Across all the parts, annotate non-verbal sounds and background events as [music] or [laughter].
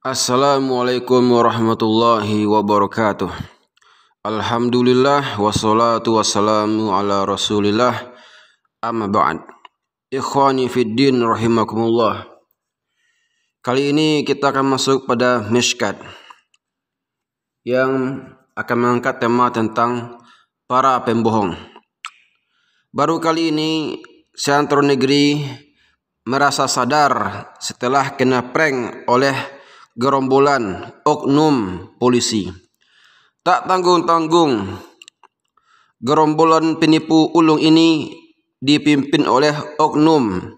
Assalamualaikum warahmatullahi wabarakatuh Alhamdulillah wassalatu wassalamu ala rasulillah Amma ba'd Ikhwani fiddin rahimakumullah Kali ini kita akan masuk pada Mishkat Yang akan mengangkat tema tentang para pembohong Baru kali ini Santro Negeri merasa sadar setelah kena prank oleh gerombolan oknum polisi. Tak tanggung-tanggung, gerombolan penipu ulung ini dipimpin oleh oknum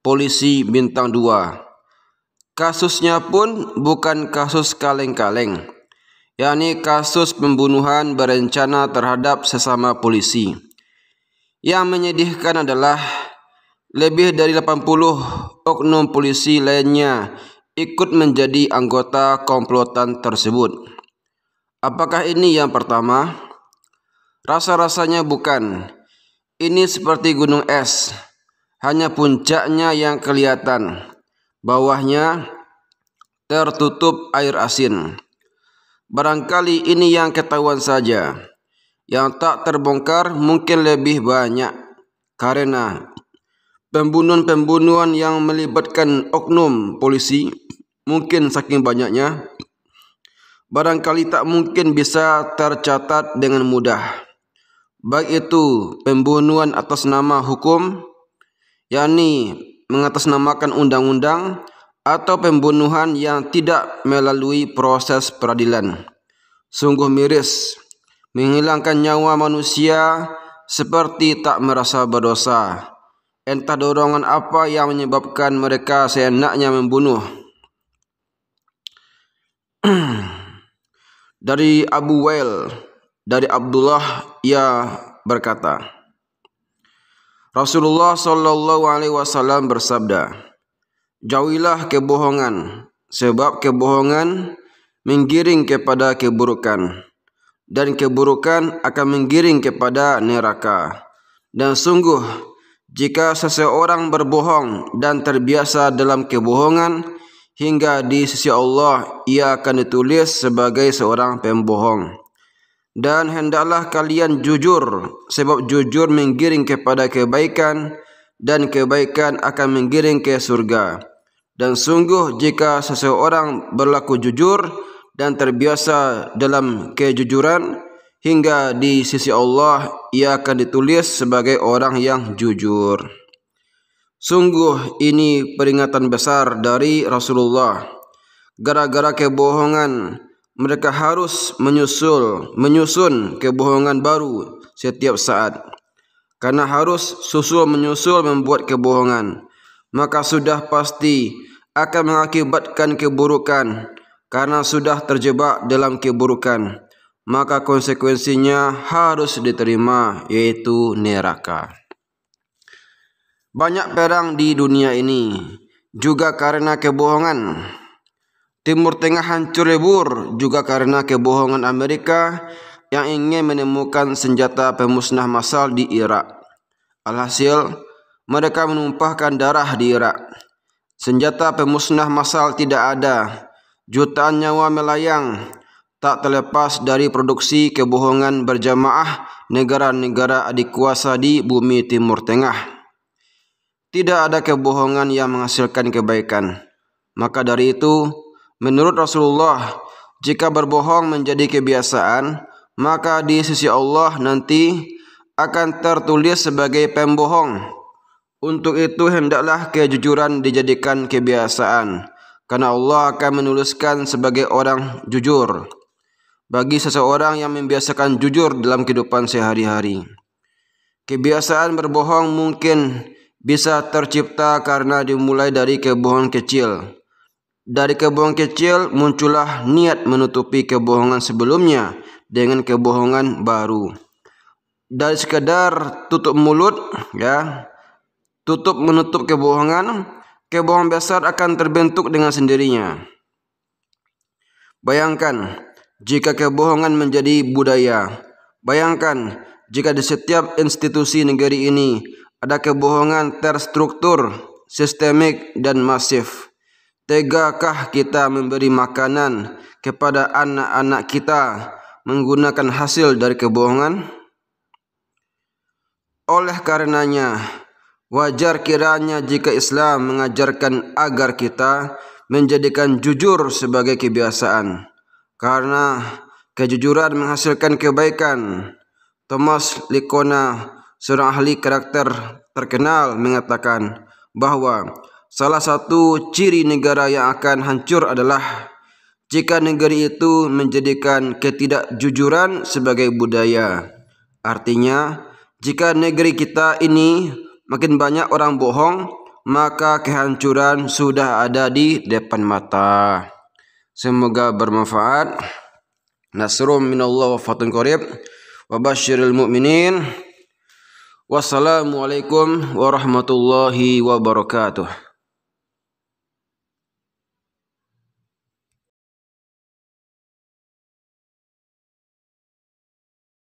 polisi bintang 2. Kasusnya pun bukan kasus kaleng-kaleng, yakni kasus pembunuhan berencana terhadap sesama polisi. Yang menyedihkan adalah lebih dari 80 oknum polisi lainnya ikut menjadi anggota komplotan tersebut. Apakah ini yang pertama? Rasa-rasanya bukan. Ini seperti gunung es, hanya puncaknya yang kelihatan. Bawahnya tertutup air asin. Barangkali ini yang ketahuan saja. Yang tak terbongkar mungkin lebih banyak karena pembunuhan-pembunuhan yang melibatkan oknum polisi mungkin saking banyaknya barangkali tak mungkin bisa tercatat dengan mudah baik itu pembunuhan atas nama hukum yakni mengatasnamakan undang-undang atau pembunuhan yang tidak melalui proses peradilan sungguh miris menghilangkan nyawa manusia seperti tak merasa berdosa entah dorongan apa yang menyebabkan mereka seenaknya membunuh. [clears throat] dari Abu Wail, dari Abdullah ia berkata, Rasulullah Shallallahu Alaihi Wasallam bersabda, jauhilah kebohongan, sebab kebohongan menggiring kepada keburukan, dan keburukan akan menggiring kepada neraka. Dan sungguh jika seseorang berbohong dan terbiasa dalam kebohongan, hingga di sisi Allah ia akan ditulis sebagai seorang pembohong. Dan hendaklah kalian jujur, sebab jujur menggiring kepada kebaikan, dan kebaikan akan menggiring ke surga. Dan sungguh jika seseorang berlaku jujur dan terbiasa dalam kejujuran, hingga di sisi Allah ia akan ditulis sebagai orang yang jujur. Sungguh ini peringatan besar dari Rasulullah. Gara-gara kebohongan, mereka harus menyusul, menyusun kebohongan baru setiap saat. Karena harus susul menyusul membuat kebohongan, maka sudah pasti akan mengakibatkan keburukan karena sudah terjebak dalam keburukan maka konsekuensinya harus diterima yaitu neraka. Banyak perang di dunia ini juga karena kebohongan. Timur Tengah hancur lebur juga karena kebohongan Amerika yang ingin menemukan senjata pemusnah massal di Irak. Alhasil, mereka menumpahkan darah di Irak. Senjata pemusnah massal tidak ada. Jutaan nyawa melayang, tak terlepas dari produksi kebohongan berjamaah negara-negara adikuasa di bumi Timur Tengah. Tidak ada kebohongan yang menghasilkan kebaikan. Maka dari itu, menurut Rasulullah, jika berbohong menjadi kebiasaan, maka di sisi Allah nanti akan tertulis sebagai pembohong. Untuk itu hendaklah kejujuran dijadikan kebiasaan, karena Allah akan menuliskan sebagai orang jujur bagi seseorang yang membiasakan jujur dalam kehidupan sehari-hari. Kebiasaan berbohong mungkin bisa tercipta karena dimulai dari kebohongan kecil. Dari kebohongan kecil muncullah niat menutupi kebohongan sebelumnya dengan kebohongan baru. Dari sekedar tutup mulut ya, tutup menutup kebohongan, kebohongan besar akan terbentuk dengan sendirinya. Bayangkan, jika kebohongan menjadi budaya. Bayangkan jika di setiap institusi negeri ini ada kebohongan terstruktur, sistemik, dan masif. Tegakah kita memberi makanan kepada anak-anak kita menggunakan hasil dari kebohongan? Oleh karenanya, wajar kiranya jika Islam mengajarkan agar kita menjadikan jujur sebagai kebiasaan karena kejujuran menghasilkan kebaikan. Thomas Likona, seorang ahli karakter terkenal mengatakan bahwa salah satu ciri negara yang akan hancur adalah jika negeri itu menjadikan ketidakjujuran sebagai budaya. Artinya, jika negeri kita ini makin banyak orang bohong, maka kehancuran sudah ada di depan mata. Semoga bermanfaat. Nasrum minallah wa fatun qarib. Wa basyiril mu'minin. Wassalamualaikum warahmatullahi wabarakatuh.